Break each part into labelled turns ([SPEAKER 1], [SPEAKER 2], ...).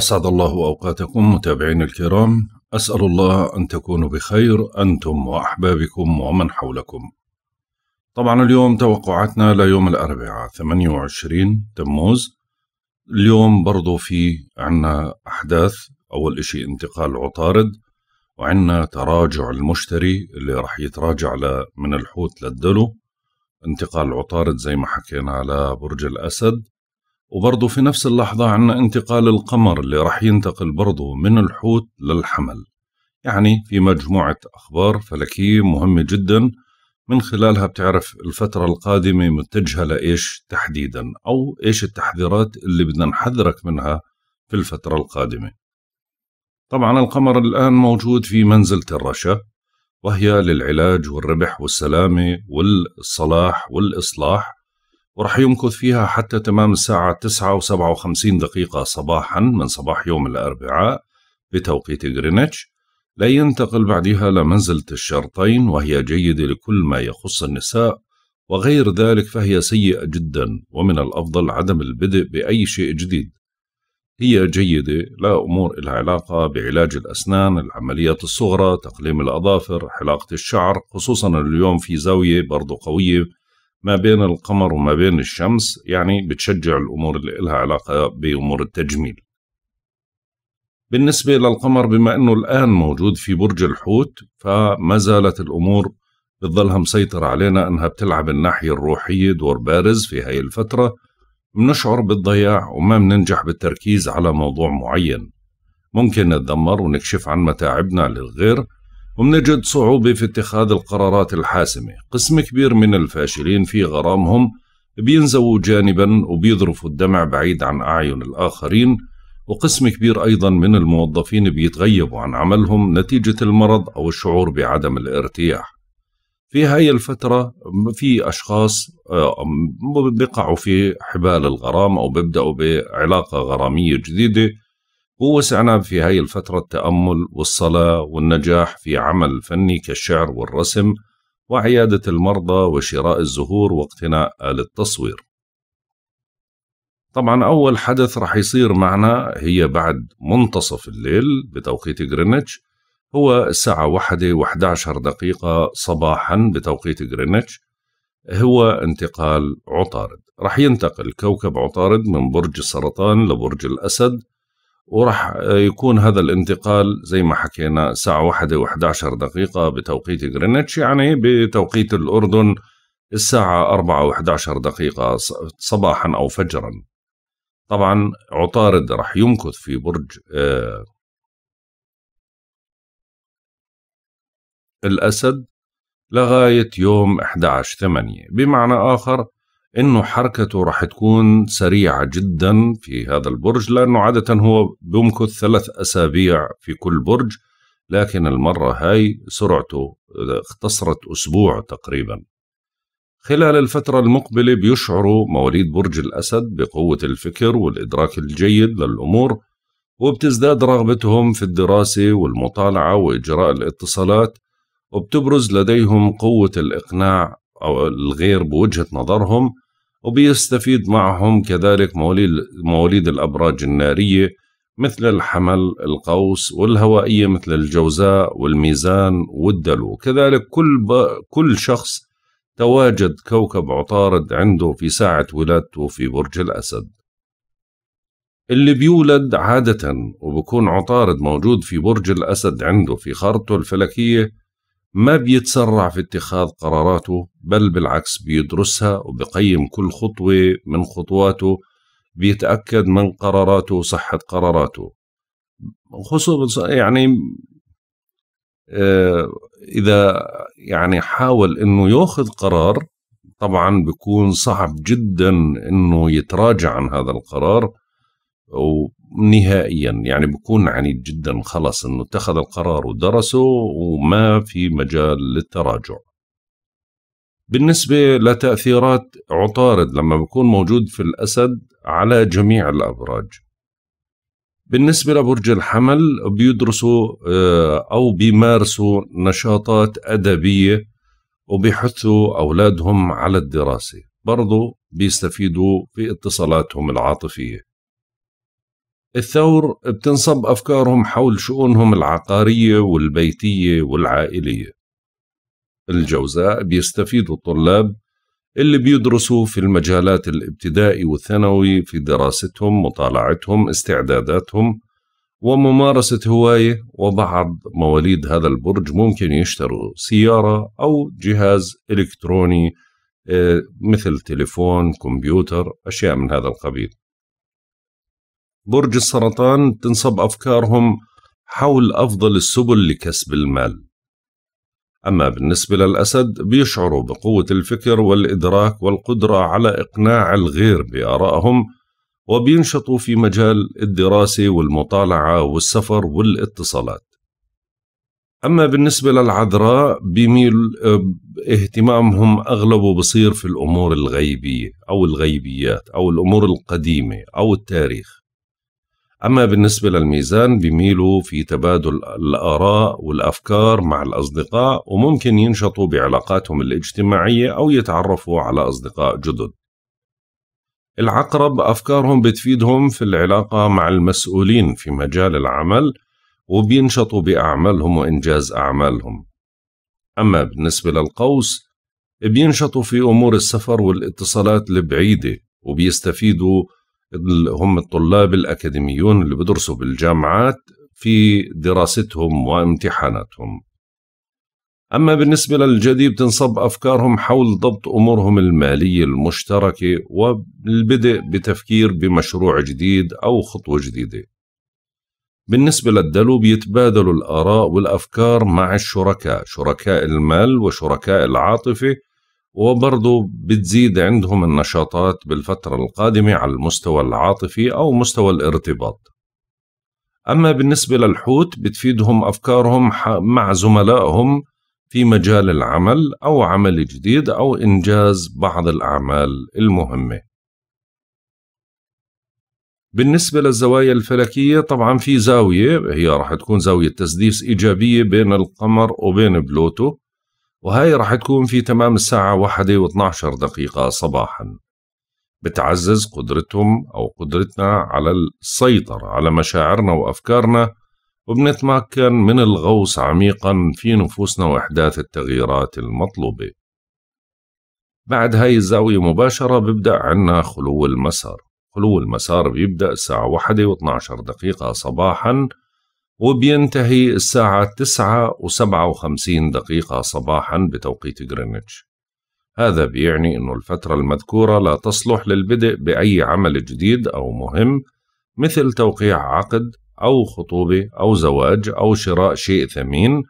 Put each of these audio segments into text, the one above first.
[SPEAKER 1] أسعد الله أوقاتكم متابعين الكرام أسأل الله أن تكونوا بخير أنتم وأحبابكم ومن حولكم طبعا اليوم توقعاتنا ليوم الأربعاء 28 تموز اليوم برضو في عنا أحداث أول إشي انتقال عطارد وعنا تراجع المشتري اللي رح يتراجع من الحوت للدلو انتقال عطارد زي ما حكينا على برج الأسد وبرضه في نفس اللحظة عنا انتقال القمر اللي رح ينتقل برضه من الحوت للحمل يعني في مجموعة أخبار فلكية مهمة جدا من خلالها بتعرف الفترة القادمة متجهة لإيش تحديدا أو إيش التحذيرات اللي بدنا نحذرك منها في الفترة القادمة طبعا القمر الآن موجود في منزلة الرشا وهي للعلاج والربح والسلامة والصلاح والإصلاح وراح يمكث فيها حتى تمام الساعة تسعة وسبعة وخمسين دقيقة صباحا من صباح يوم الأربعاء بتوقيت غرينتش لا ينتقل بعدها لمنزلة الشرطين وهي جيدة لكل ما يخص النساء وغير ذلك فهي سيئة جدا ومن الأفضل عدم البدء بأي شيء جديد هي جيدة لا أمور لها علاقة بعلاج الأسنان العمليات الصغرى تقليم الأظافر حلاقة الشعر خصوصا اليوم في زاوية برضو قوية ما بين القمر وما بين الشمس يعني بتشجع الأمور اللي لها علاقة بأمور التجميل بالنسبة للقمر بما أنه الآن موجود في برج الحوت فما زالت الأمور بتظلها مسيطرة علينا أنها بتلعب الناحية الروحية دور بارز في هاي الفترة بنشعر بالضياع وما بننجح بالتركيز على موضوع معين ممكن نتذمر ونكشف عن متاعبنا للغير ومنجد صعوبة في اتخاذ القرارات الحاسمة قسم كبير من الفاشلين في غرامهم بينزووا جانبا وبيذرفوا الدمع بعيد عن أعين الآخرين وقسم كبير أيضا من الموظفين بيتغيبوا عن عملهم نتيجة المرض أو الشعور بعدم الارتياح في هاي الفترة في أشخاص آه، بيقعوا في حبال الغرام أو بيبدأوا بعلاقة غرامية جديدة ووسعنا في هاي الفترة التأمل والصلاة والنجاح في عمل فني كالشعر والرسم وعيادة المرضى وشراء الزهور واقتناء آلة التصوير طبعا أول حدث رح يصير معنا هي بعد منتصف الليل بتوقيت غرينتش هو الساعة واحدة وأحد عشر دقيقة صباحا بتوقيت غرينتش هو انتقال عطارد رح ينتقل كوكب عطارد من برج السرطان لبرج الأسد وراح يكون هذا الانتقال زي ما حكينا ساعة واحدة دقيقة بتوقيت غرينتش يعني بتوقيت الأردن الساعة أربعة و دقيقة صباحا أو فجرا طبعا عطارد راح يمكث في برج آه، الأسد لغاية يوم 11 8 بمعنى آخر انه حركته راح تكون سريعه جدا في هذا البرج لانه عاده هو بيمكث ثلاث اسابيع في كل برج لكن المره هاي سرعته اختصرت اسبوع تقريبا خلال الفترة المقبلة بيشعروا مواليد برج الأسد بقوة الفكر والإدراك الجيد للأمور وبتزداد رغبتهم في الدراسة والمطالعة وإجراء الاتصالات وبتبرز لديهم قوة الإقناع أو الغير بوجهة نظرهم وبيستفيد معهم كذلك مواليد, مواليد الأبراج النارية مثل الحمل القوس والهوائية مثل الجوزاء والميزان والدلو كذلك كل, كل شخص تواجد كوكب عطارد عنده في ساعة ولادته في برج الأسد اللي بيولد عادة وبكون عطارد موجود في برج الأسد عنده في خارطته الفلكية ما بيتسرع في اتخاذ قراراته بل بالعكس بيدرسها وبقيم كل خطوة من خطواته بيتأكد من قراراته وصحة قراراته خصوصا يعني آه، إذا يعني حاول إنه يأخذ قرار طبعا بيكون صعب جدا إنه يتراجع عن هذا القرار ونهائيا يعني بكون عنيد جدا خلص انه اتخذ القرار ودرسه وما في مجال للتراجع بالنسبة لتأثيرات عطارد لما بكون موجود في الأسد على جميع الأبراج بالنسبة لبرج الحمل بيدرسوا آه، أو بيمارسوا نشاطات أدبية وبيحثوا أولادهم على الدراسة برضو بيستفيدوا في اتصالاتهم العاطفية الثور بتنصب أفكارهم حول شؤونهم العقارية والبيتية والعائلية الجوزاء بيستفيدوا الطلاب اللي بيدرسوا في المجالات الابتدائي والثانوي في دراستهم مطالعتهم استعداداتهم وممارسة هواية وبعض مواليد هذا البرج ممكن يشتروا سيارة أو جهاز إلكتروني آه، مثل تليفون كمبيوتر أشياء من هذا القبيل برج السرطان تنصب أفكارهم حول أفضل السبل لكسب المال أما بالنسبة للأسد بيشعروا بقوة الفكر والإدراك والقدرة على إقناع الغير بآرائهم وبينشطوا في مجال الدراسة والمطالعة والسفر والاتصالات أما بالنسبة للعذراء بيميل آه، اهتمامهم أغلبه بصير في الأمور الغيبية أو الغيبيات أو الأمور القديمة أو التاريخ أما بالنسبة للميزان بيميلوا في تبادل الآراء والأفكار مع الأصدقاء وممكن ينشطوا بعلاقاتهم الاجتماعية أو يتعرفوا على أصدقاء جدد العقرب أفكارهم بتفيدهم في العلاقة مع المسؤولين في مجال العمل وبينشطوا بأعمالهم وإنجاز أعمالهم أما بالنسبة للقوس بينشطوا في أمور السفر والاتصالات البعيدة وبيستفيدوا هم الطلاب الأكاديميون اللي بدرسوا بالجامعات في دراستهم وامتحاناتهم أما بالنسبة للجديد بتنصب أفكارهم حول ضبط أمورهم المالية المشتركة والبدء بتفكير بمشروع جديد أو خطوة جديدة بالنسبة للدلو بيتبادلوا الآراء والأفكار مع الشركاء شركاء المال وشركاء العاطفة وبرضه بتزيد عندهم النشاطات بالفترة القادمة على المستوى العاطفي أو مستوى الارتباط أما بالنسبة للحوت بتفيدهم أفكارهم مع زملائهم في مجال العمل أو عمل جديد أو إنجاز بعض الأعمال المهمة بالنسبة للزوايا الفلكية طبعا في زاوية هي راح تكون زاوية تسديس إيجابية بين القمر وبين بلوتو وهاي رح تكون في تمام الساعة واحدة و12 دقيقة صباحا بتعزز قدرتهم أو قدرتنا على السيطرة على مشاعرنا وأفكارنا وبنتمكن من الغوص عميقا في نفوسنا وإحداث التغييرات المطلوبة بعد هاي الزاوية مباشرة ببدأ عنا خلو المسار خلو المسار بيبدأ الساعة واحدة و12 دقيقة صباحا وبينتهي الساعة تسعة وسبعة وخمسين دقيقة صباحا بتوقيت غرينتش هذا بيعني أن الفترة المذكورة لا تصلح للبدء بأي عمل جديد أو مهم مثل توقيع عقد أو خطوبة أو زواج أو شراء شيء ثمين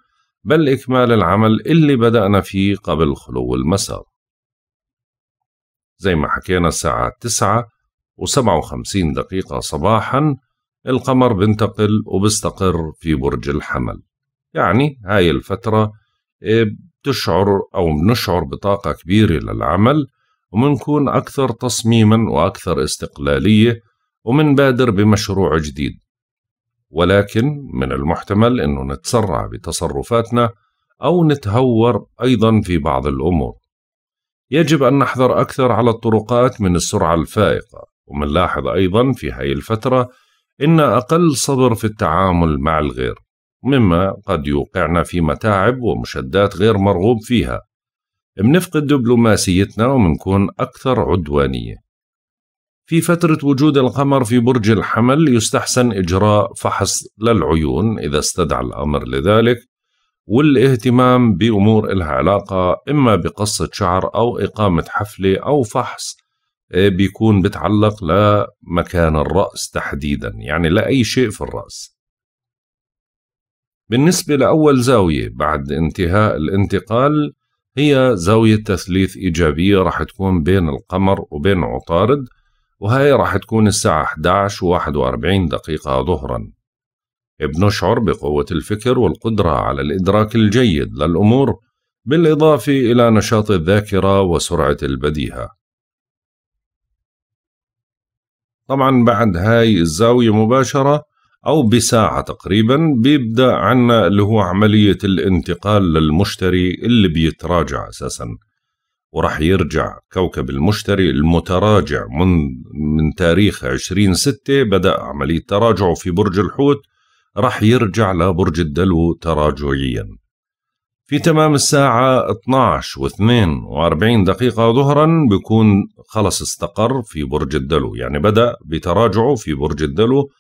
[SPEAKER 1] بل إكمال العمل اللي بدأنا فيه قبل خلو المسار زي ما حكينا الساعة تسعة وسبعة وخمسين دقيقة صباحاً القمر بنتقل وبستقر في برج الحمل يعني هاي الفترة إيه، بتشعر أو بنشعر بطاقة كبيرة للعمل ومنكون أكثر تصميما وأكثر استقلالية ومنبادر بمشروع جديد ولكن من المحتمل أنه نتسرع بتصرفاتنا أو نتهور أيضا في بعض الأمور يجب أن نحذر أكثر على الطرقات من السرعة الفائقة ومنلاحظ أيضا في هاي الفترة إن أقل صبر في التعامل مع الغير مما قد يوقعنا في متاعب ومشدات غير مرغوب فيها بنفقد دبلوماسيتنا ومنكون أكثر عدوانية في فترة وجود القمر في برج الحمل يستحسن إجراء فحص للعيون إذا استدعى الأمر لذلك والاهتمام بأمور إلها علاقة إما بقصة شعر أو إقامة حفلة أو فحص آه، بيكون بتعلق لمكان الرأس تحديدا يعني لأي شيء في الرأس بالنسبة لأول زاوية بعد انتهاء الانتقال هي زاوية تثليث إيجابية راح تكون بين القمر وبين عطارد وهي راح تكون الساعة 11 و 41 دقيقة ظهرا بنشعر بقوة الفكر والقدرة على الإدراك الجيد للأمور بالإضافة إلى نشاط الذاكرة وسرعة البديهة طبعا بعد هاي الزاوية مباشرة أو بساعة تقريبا بيبدأ عنا اللي هو عملية الانتقال للمشتري اللي بيتراجع أساسا وراح يرجع كوكب المشتري المتراجع من, من تاريخ 20 ستة بدأ عملية تراجعه في برج الحوت راح يرجع لبرج الدلو تراجعيا في تمام الساعة 12 و42 دقيقة ظهرا بيكون خلص استقر في برج الدلو يعني بدأ بتراجعه في برج الدلو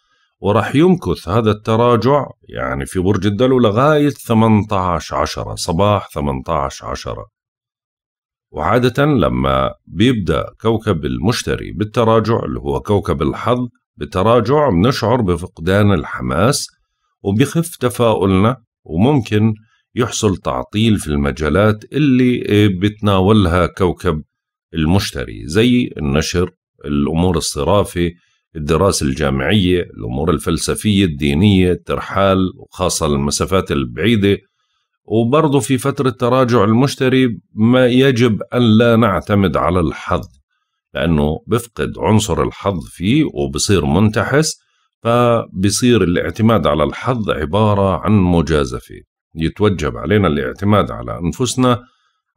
[SPEAKER 1] وراح يمكث هذا التراجع يعني في برج الدلو لغاية 18 عشرة صباح 18 عشرة وعادة لما بيبدأ كوكب المشتري بالتراجع اللي هو كوكب الحظ بالتراجع بنشعر بفقدان الحماس وبيخف تفاؤلنا وممكن يحصل تعطيل في المجالات اللي آه، بتناولها كوكب المشتري زي النشر الأمور الصرافة الدراسة الجامعية الأمور الفلسفية الدينية الترحال وخاصة المسافات البعيدة وبرضه في فترة تراجع المشتري ما يجب أن لا نعتمد على الحظ لأنه بفقد عنصر الحظ فيه وبصير منتحس فبصير الاعتماد على الحظ عبارة عن مجازفة يتوجب علينا الاعتماد على أنفسنا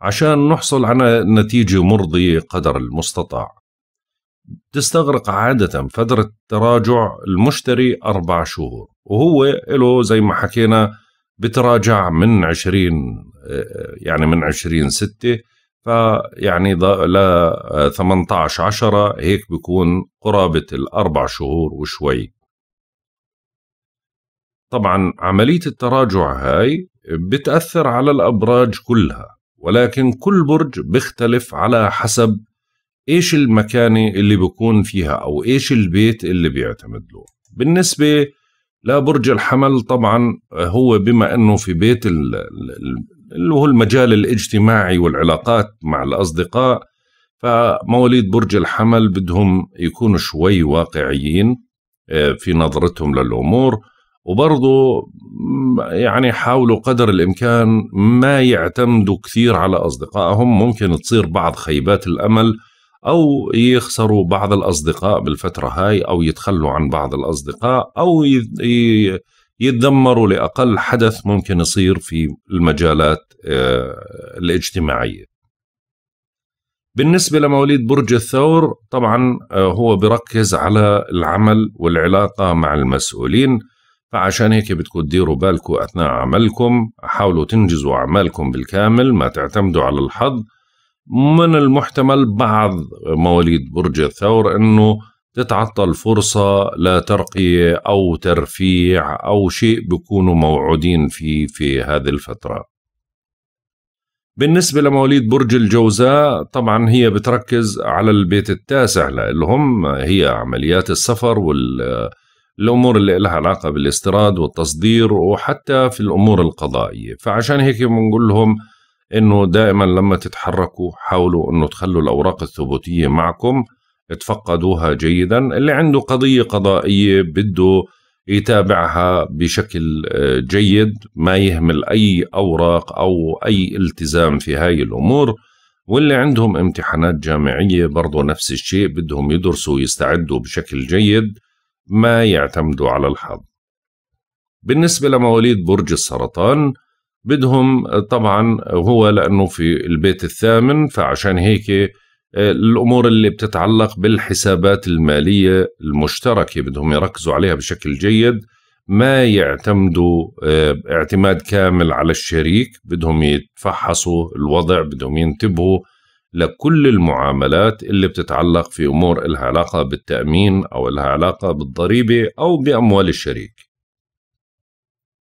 [SPEAKER 1] عشان نحصل على نتيجة مرضية قدر المستطاع تستغرق عادة فترة تراجع المشتري أربع شهور وهو له زي ما حكينا بتراجع من 20 يعني من 20 6 فيعني ل 18 10 هيك بيكون قرابة الأربع شهور وشوي طبعا عملية التراجع هاي بتأثر على الأبراج كلها ولكن كل برج بيختلف على حسب إيش المكان اللي بكون فيها أو إيش البيت اللي بيعتمد له بالنسبة لبرج الحمل طبعا هو بما أنه في بيت اللي هو المجال الاجتماعي والعلاقات مع الأصدقاء فمواليد برج الحمل بدهم يكونوا شوي واقعيين آه، في نظرتهم للأمور وبرضه يعني حاولوا قدر الامكان ما يعتمدوا كثير على اصدقائهم ممكن تصير بعض خيبات الامل او يخسروا بعض الاصدقاء بالفتره هاي او يتخلوا عن بعض الاصدقاء او يتدمروا لاقل حدث ممكن يصير في المجالات آه، الاجتماعيه بالنسبه لمواليد برج الثور طبعا آه، هو بركز على العمل والعلاقه مع المسؤولين فعشان هيك بدكم تديروا بالكم أثناء عملكم حاولوا تنجزوا أعمالكم بالكامل ما تعتمدوا على الحظ من المحتمل بعض مواليد برج الثور أنه تتعطل فرصة لترقية أو ترفيع أو شيء بكونوا موعودين فيه في هذه الفترة بالنسبة لمواليد برج الجوزاء طبعا هي بتركز على البيت التاسع لهم هي عمليات السفر وال الأمور اللي لها علاقة بالاستيراد والتصدير وحتى في الأمور القضائية فعشان هيك بنقول لهم انه دائما لما تتحركوا حاولوا انه تخلوا الاوراق الثبوتيه معكم تفقدوها جيدا اللي عنده قضيه قضائيه بده يتابعها بشكل آه، جيد ما يهمل اي اوراق او اي التزام في هاي الامور واللي عندهم امتحانات جامعيه برضه نفس الشيء بدهم يدرسوا ويستعدوا بشكل جيد ما يعتمدوا على الحظ بالنسبة لمواليد برج السرطان بدهم طبعا هو لأنه في البيت الثامن فعشان هيك آه، الأمور اللي بتتعلق بالحسابات المالية المشتركة بدهم يركزوا عليها بشكل جيد ما يعتمدوا آه، اعتماد كامل على الشريك بدهم يتفحصوا الوضع بدهم ينتبهوا لكل المعاملات اللي بتتعلق في أمور إلها علاقة بالتأمين أو إلها علاقة بالضريبة أو بأموال الشريك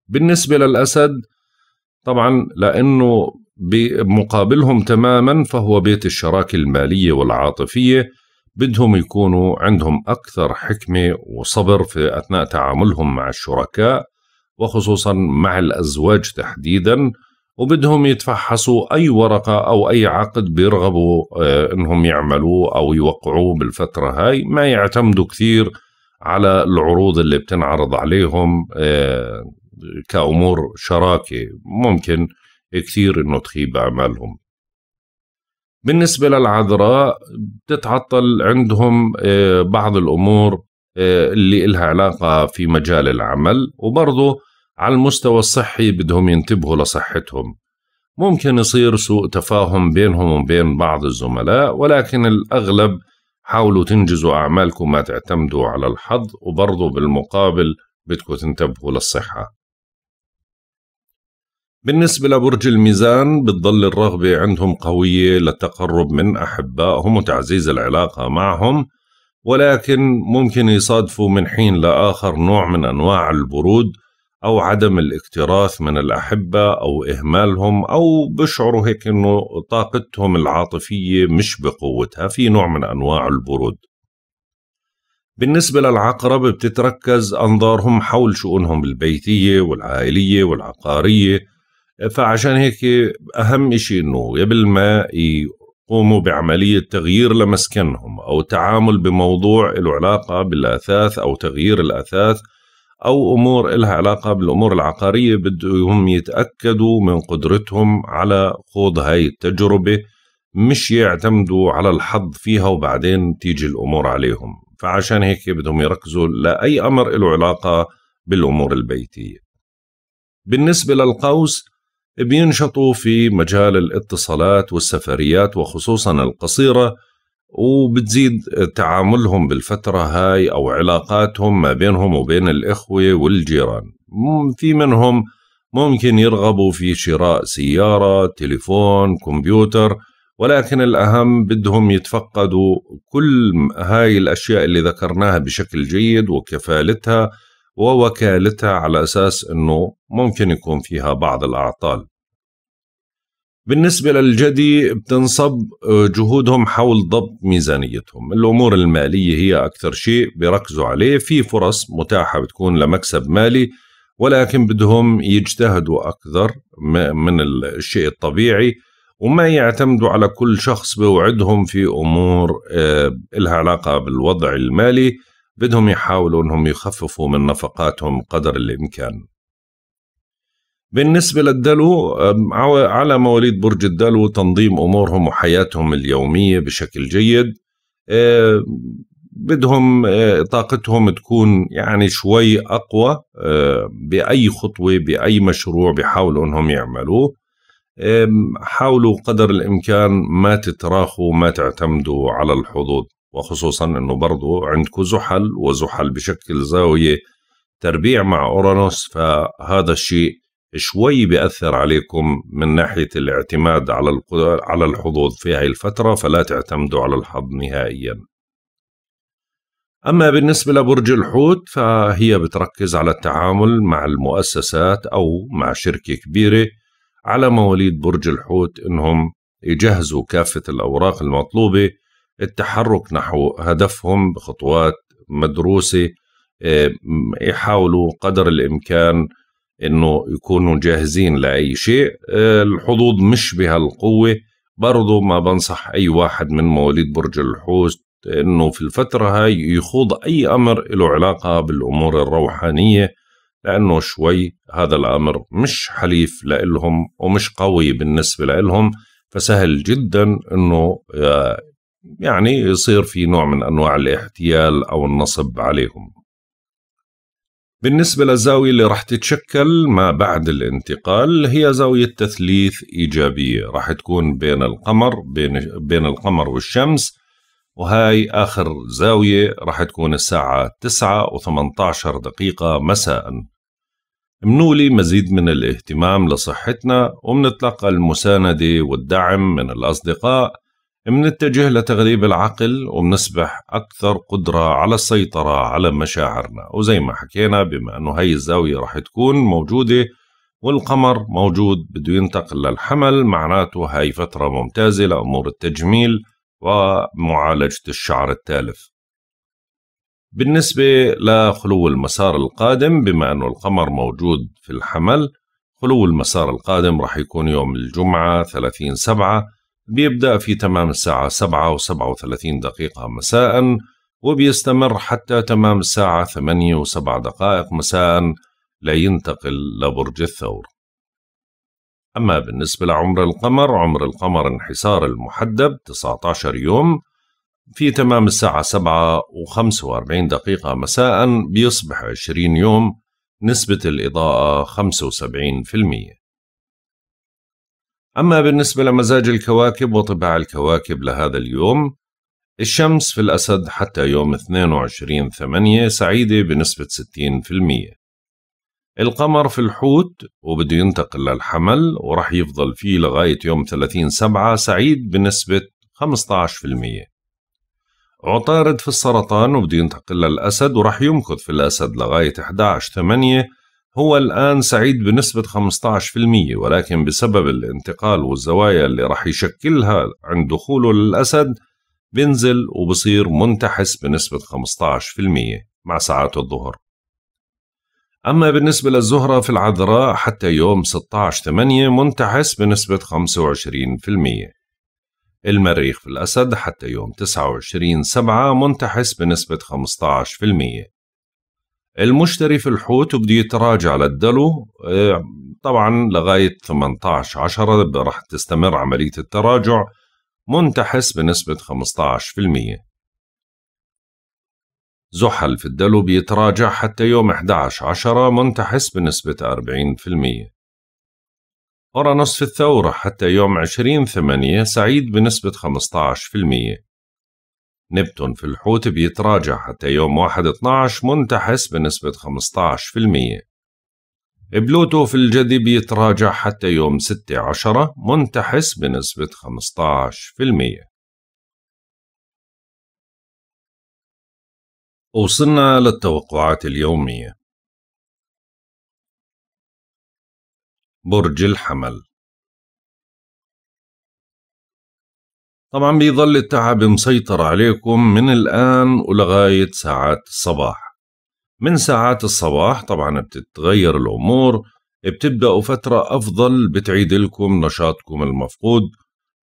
[SPEAKER 1] بالنسبة للأسد طبعا لأنه بمقابلهم تماما فهو بيت الشراكة المالية والعاطفية بدهم يكونوا عندهم أكثر حكمة وصبر في أثناء تعاملهم مع الشركاء وخصوصا مع الأزواج تحديدا وبدهم يتفحصوا أي ورقة أو أي عقد بيرغبوا آه، أنهم يعملوه أو يوقعوه بالفترة هاي ما يعتمدوا كثير على العروض اللي بتنعرض عليهم آه، كأمور شراكة ممكن كثير أنه تخيب أعمالهم بالنسبة للعذراء بتتعطل عندهم آه، بعض الأمور اللي إلها علاقة في مجال العمل وبرضه على المستوى الصحي بدهم ينتبهوا لصحتهم ممكن يصير سوء تفاهم بينهم وبين بعض الزملاء ولكن الأغلب حاولوا تنجزوا أعمالكم ما تعتمدوا على الحظ وبرضو بالمقابل بدكم تنتبهوا للصحة بالنسبة لبرج الميزان بتضل الرغبة عندهم قوية للتقرب من أحبائهم وتعزيز العلاقة معهم ولكن ممكن يصادفوا من حين لآخر نوع من أنواع البرود او عدم الاكتراث من الاحبه او اهمالهم او بشعروا هيك انه طاقتهم العاطفيه مش بقوتها في نوع من انواع البرود بالنسبة للعقرب بتتركز أنظارهم حول شؤونهم البيتية والعائلية والعقارية فعشان هيك أهم إشي إنه قبل ما يقوموا بعملية تغيير لمسكنهم أو تعامل بموضوع له علاقة بالأثاث أو تغيير الأثاث أو أمور إلها علاقة بالأمور العقارية بدهم يتأكدوا من قدرتهم على خوض هاي التجربة مش يعتمدوا على الحظ فيها وبعدين تيجي الأمور عليهم فعشان هيك بدهم يركزوا لأي أمر له علاقة بالأمور البيتية بالنسبة للقوس بينشطوا في مجال الاتصالات والسفريات وخصوصا القصيرة وبتزيد تعاملهم بالفترة هاي أو علاقاتهم ما بينهم وبين الإخوة والجيران في منهم ممكن يرغبوا في شراء سيارة تليفون كمبيوتر ولكن الأهم بدهم يتفقدوا كل هاي الأشياء اللي ذكرناها بشكل جيد وكفالتها ووكالتها على أساس أنه ممكن يكون فيها بعض الأعطال بالنسبة للجدي بتنصب آه، جهودهم حول ضبط ميزانيتهم الأمور المالية هي أكثر شيء بيركزوا عليه في فرص متاحة بتكون لمكسب مالي ولكن بدهم يجتهدوا أكثر من الشيء الطبيعي وما يعتمدوا على كل شخص بوعدهم في أمور آه، إلها علاقة بالوضع المالي بدهم يحاولوا أنهم يخففوا من نفقاتهم قدر الإمكان بالنسبة للدلو على مواليد برج الدلو تنظيم أمورهم وحياتهم اليومية بشكل جيد آه، بدهم آه، طاقتهم تكون يعني شوي أقوى آه، بأي خطوة بأي مشروع بيحاولوا أنهم يعملوه حاولوا قدر الإمكان ما تتراخوا ما تعتمدوا على الحظوظ وخصوصا أنه برضو عندكم زحل وزحل بشكل زاوية تربيع مع أورانوس فهذا الشيء شوي بيأثر عليكم من ناحية الاعتماد على على الحظوظ في هاي الفترة فلا تعتمدوا على الحظ نهائيا أما بالنسبة لبرج الحوت فهي بتركز على التعامل مع المؤسسات أو مع شركة كبيرة على مواليد برج الحوت إنهم يجهزوا كافة الأوراق المطلوبة التحرك نحو هدفهم بخطوات مدروسة إيه، يحاولوا قدر الإمكان انه يكونوا جاهزين لاي شيء آه، الحظوظ مش بهالقوه برضو ما بنصح اي واحد من مواليد برج الحوت انه في الفتره هاي يخوض اي امر له علاقه بالامور الروحانيه لانه شوي هذا الامر مش حليف لإلهم ومش قوي بالنسبه لإلهم فسهل جدا انه آه، يعني يصير في نوع من انواع الاحتيال او النصب عليهم بالنسبة للزاوية اللي راح تتشكل ما بعد الانتقال هي زاوية تثليث إيجابية راح تكون بين القمر بين, بين القمر والشمس وهاي آخر زاوية راح تكون الساعة 9 و18 دقيقة مساء منولي مزيد من الاهتمام لصحتنا ومنتلقى المساندة والدعم من الأصدقاء منتجه لتغريب العقل وبنصبح أكثر قدرة على السيطرة على مشاعرنا وزي ما حكينا بما أنه هاي الزاوية رح تكون موجودة والقمر موجود بده ينتقل للحمل معناته هاي فترة ممتازة لأمور التجميل ومعالجة الشعر التالف بالنسبة لخلو المسار القادم بما أنه القمر موجود في الحمل خلو المسار القادم رح يكون يوم الجمعة 30 سبعة بيبدأ في تمام الساعة 7 و37 دقيقة مساء وبيستمر حتى تمام الساعة 8 و7 دقائق مساء لينتقل لبرج الثور أما بالنسبة لعمر القمر عمر القمر انحسار المحدب 19 يوم في تمام الساعة 7 و45 دقيقة مساء بيصبح 20 يوم نسبة الإضاءة 75% أما بالنسبة لمزاج الكواكب وطباع الكواكب لهذا اليوم الشمس في الأسد حتى يوم 22 8 سعيدة بنسبة 60% القمر في الحوت وبده ينتقل للحمل ورح يفضل فيه لغاية يوم 30 7 سعيد بنسبة 15% عطارد في السرطان وبده ينتقل للأسد ورح يمكث في الأسد لغاية 11 8 هو الآن سعيد بنسبة 15% ولكن بسبب الانتقال والزوايا اللي رح يشكلها عند دخوله للأسد بنزل وبصير منتحس بنسبة 15% مع ساعات الظهر أما بالنسبة للزهرة في العذراء حتى يوم 16-8 منتحس بنسبة 25% المريخ في الأسد حتى يوم 29 7 منتحس بنسبة 15% المشتري في الحوت وبده يتراجع للدلو آه، طبعا لغاية 18 عشرة راح تستمر عملية التراجع منتحس بنسبة 15% زحل في الدلو بيتراجع حتى يوم 11 عشرة منتحس بنسبة 40% أورانوس في الثورة حتى يوم 20 ثمانية سعيد بنسبة 15% نبتون في الحوت بيتراجع حتى يوم 1-12 منتحس بنسبة 15% بلوتو في الجدي بيتراجع حتى يوم 6-10 منتحس بنسبة 15%
[SPEAKER 2] وصلنا للتوقعات اليومية برج الحمل
[SPEAKER 1] طبعا بيظل التعب مسيطر عليكم من الآن ولغاية ساعات الصباح من ساعات الصباح طبعا بتتغير الأمور بتبدأوا فترة أفضل بتعيد لكم نشاطكم المفقود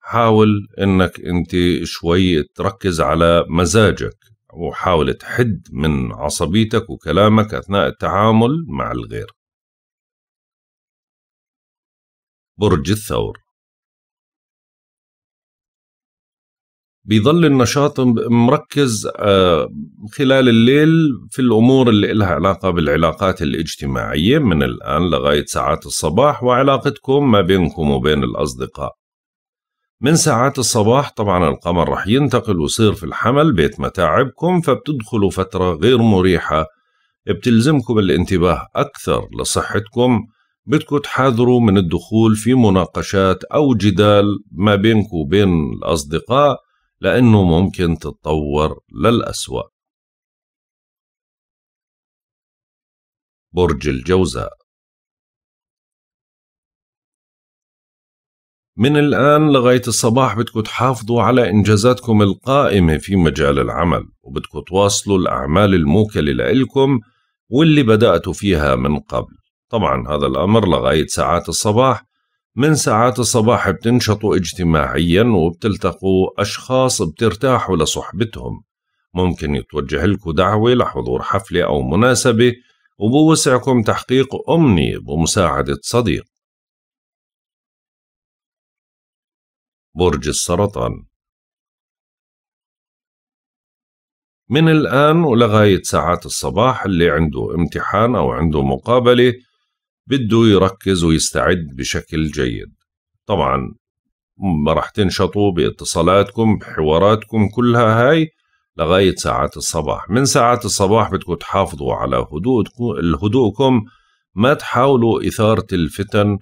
[SPEAKER 1] حاول انك انت شوي تركز على مزاجك وحاول تحد من عصبيتك وكلامك اثناء التعامل مع الغير برج الثور بيظل النشاط مركز آه، خلال الليل في الأمور اللي لها علاقة بالعلاقات الاجتماعية من الآن لغاية ساعات الصباح وعلاقتكم ما بينكم وبين الأصدقاء من ساعات الصباح طبعا القمر رح ينتقل ويصير في الحمل بيت متاعبكم فبتدخلوا فترة غير مريحة بتلزمكم الانتباه أكثر لصحتكم بدكم تحاذروا من الدخول في مناقشات أو جدال ما بينكم وبين الأصدقاء لأنه ممكن تتطور للأسوأ برج الجوزاء من الآن لغاية الصباح بدكم تحافظوا على إنجازاتكم القائمة في مجال العمل وبدكم تواصلوا الأعمال الموكلة لإلكم واللي بدأتوا فيها من قبل طبعا هذا الأمر لغاية ساعات الصباح من ساعات الصباح بتنشطوا اجتماعيا وبتلتقوا أشخاص بترتاحوا لصحبتهم ممكن يتوجه لكم دعوة لحضور حفلة أو مناسبة وبوسعكم تحقيق أمنية بمساعدة صديق
[SPEAKER 2] برج السرطان
[SPEAKER 1] من الآن ولغاية ساعات الصباح اللي عنده امتحان أو عنده مقابلة بده يركز ويستعد بشكل جيد طبعا ما راح تنشطوا باتصالاتكم بحواراتكم كلها هاي لغاية ساعات الصباح من ساعات الصباح بدكم تحافظوا على هدوءكم ما تحاولوا إثارة الفتن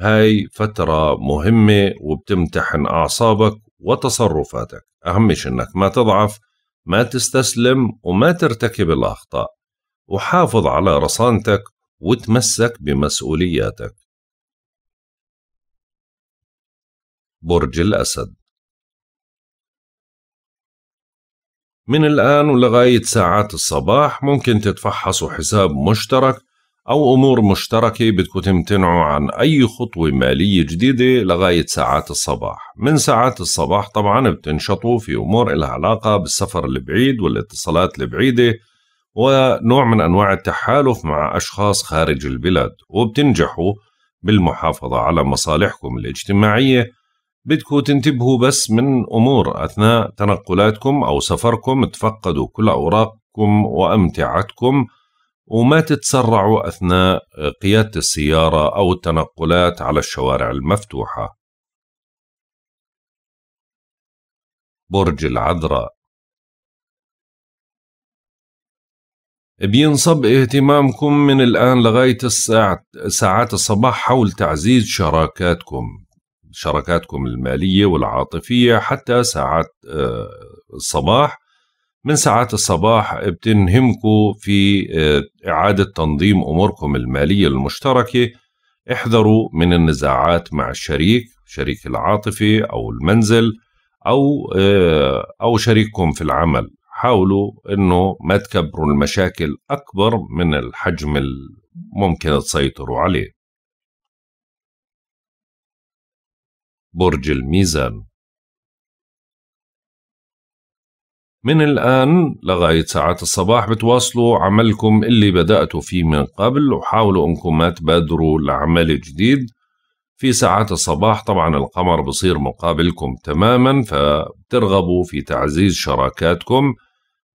[SPEAKER 1] هاي فترة مهمة وبتمتحن أعصابك وتصرفاتك أهم أنك ما تضعف ما تستسلم وما ترتكب الأخطاء وحافظ على رصانتك وتمسك بمسؤولياتك برج الأسد من الآن ولغاية ساعات الصباح ممكن تتفحصوا حساب مشترك أو أمور مشتركة بدكم تمتنعوا عن أي خطوة مالية جديدة لغاية ساعات الصباح من ساعات الصباح طبعا بتنشطوا في أمور لها علاقة بالسفر البعيد والاتصالات البعيدة ونوع من أنواع التحالف مع أشخاص خارج البلاد وبتنجحوا بالمحافظة على مصالحكم الاجتماعية بدكم تنتبهوا بس من أمور أثناء تنقلاتكم أو سفركم تفقدوا كل أوراقكم وأمتعتكم وما تتسرعوا أثناء قيادة السيارة أو التنقلات على الشوارع المفتوحة برج العذراء بينصب اهتمامكم من الآن لغاية الساعة ساعات الصباح حول تعزيز شراكاتكم شراكاتكم المالية والعاطفية حتى ساعات آه، الصباح من ساعات الصباح بتنهمكم في آه، إعادة تنظيم أموركم المالية المشتركة احذروا من النزاعات مع الشريك شريك العاطفي أو المنزل أو آه، أو شريككم في العمل حاولوا انه ما تكبروا المشاكل اكبر من الحجم الممكن تسيطروا عليه برج الميزان من الآن لغاية ساعات الصباح بتواصلوا عملكم اللي بدأتوا فيه من قبل وحاولوا أنكم ما تبادروا لعمل جديد في ساعات الصباح طبعا القمر بصير مقابلكم تماما فبترغبوا في تعزيز شراكاتكم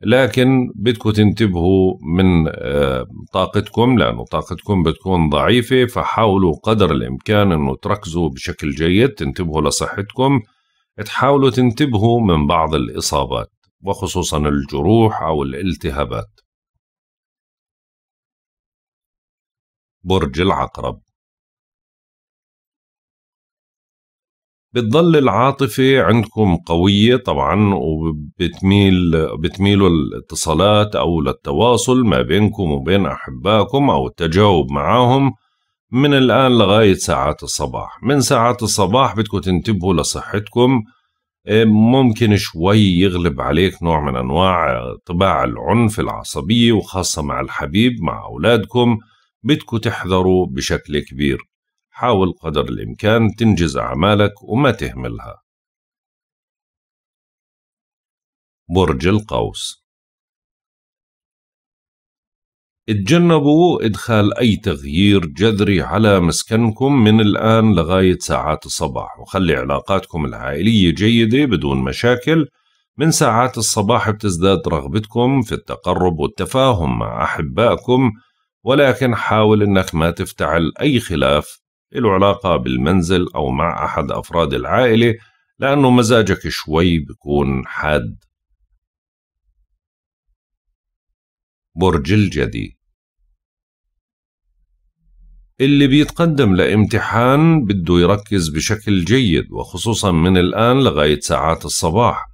[SPEAKER 1] لكن بدكم تنتبهوا من آه، طاقتكم لانه طاقتكم بتكون ضعيفه فحاولوا قدر الامكان انه تركزوا بشكل جيد تنتبهوا لصحتكم تحاولوا تنتبهوا من بعض الاصابات وخصوصا الجروح او الالتهابات
[SPEAKER 2] برج العقرب
[SPEAKER 1] بتضل العاطفة عندكم قوية طبعا وبتميل بتميلوا للاتصالات أو للتواصل ما بينكم وبين أحبائكم أو التجاوب معاهم من الآن لغاية ساعات الصباح من ساعات الصباح بدكم تنتبهوا لصحتكم إيه، ممكن شوي يغلب عليك نوع من أنواع طباع العنف العصبية وخاصة مع الحبيب مع أولادكم بدكم تحذروا بشكل كبير حاول قدر الإمكان تنجز أعمالك وما تهملها برج القوس اتجنبوا إدخال أي تغيير جذري على مسكنكم من الآن لغاية ساعات الصباح وخلي علاقاتكم العائلية جيدة بدون مشاكل من ساعات الصباح بتزداد رغبتكم في التقرب والتفاهم مع أحبائكم ولكن حاول أنك ما تفتعل أي خلاف له علاقة بالمنزل أو مع أحد أفراد العائلة لأنه مزاجك شوي بكون حاد برج الجدي اللي بيتقدم لامتحان بده يركز بشكل جيد وخصوصا من الآن لغاية ساعات الصباح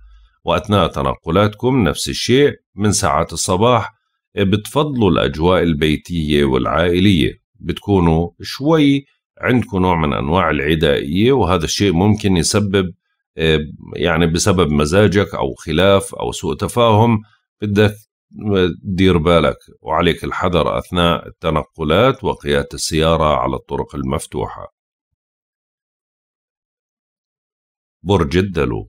[SPEAKER 1] وأثناء تنقلاتكم نفس الشيء من ساعات الصباح بتفضلوا الأجواء البيتية والعائلية بتكونوا شوي عندكم نوع من انواع العدائيه وهذا الشيء ممكن يسبب آه، يعني بسبب مزاجك او خلاف او سوء تفاهم بدك دير بالك وعليك الحذر اثناء التنقلات وقياده السياره على الطرق المفتوحه. برج الدلو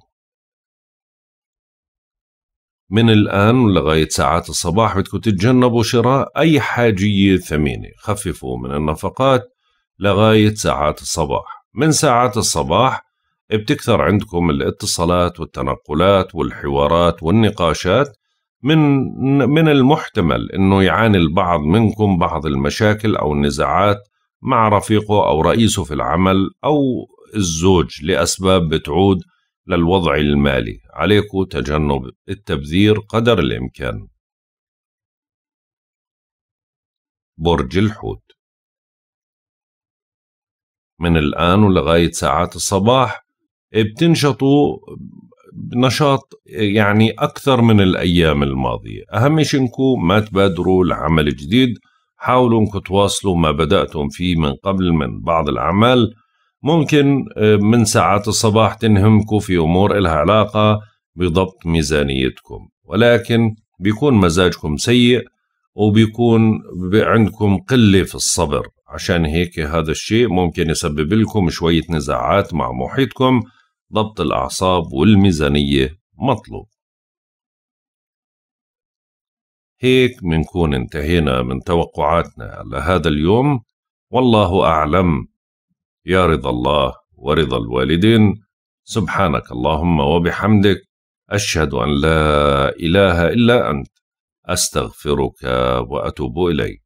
[SPEAKER 1] من الآن لغاية ساعات الصباح بدكم تتجنبوا شراء أي حاجية ثمينة خففوا من النفقات لغاية ساعات الصباح من ساعات الصباح بتكثر عندكم الاتصالات والتنقلات والحوارات والنقاشات من من المحتمل انه يعاني البعض منكم بعض المشاكل او النزاعات مع رفيقه او رئيسه في العمل او الزوج لاسباب بتعود للوضع المالي عليكم تجنب التبذير قدر الامكان برج الحوت من الآن ولغاية ساعات الصباح إيه، بتنشطوا نشاط يعني أكثر من الأيام الماضية أهم شيء انكم ما تبادروا لعمل جديد حاولوا انكم تواصلوا ما بدأتم فيه من قبل من بعض الأعمال ممكن إيه، من ساعات الصباح تنهمكم في أمور إلها علاقة بضبط ميزانيتكم ولكن بيكون مزاجكم سيء وبيكون عندكم قلة في الصبر عشان هيك هذا الشيء ممكن يسبب لكم شوية نزاعات مع محيطكم ضبط الأعصاب والميزانية مطلوب هيك منكون انتهينا من توقعاتنا لهذا اليوم والله أعلم يا رضا الله ورضا الوالدين سبحانك اللهم وبحمدك أشهد أن لا إله إلا أنت أستغفرك وأتوب إليك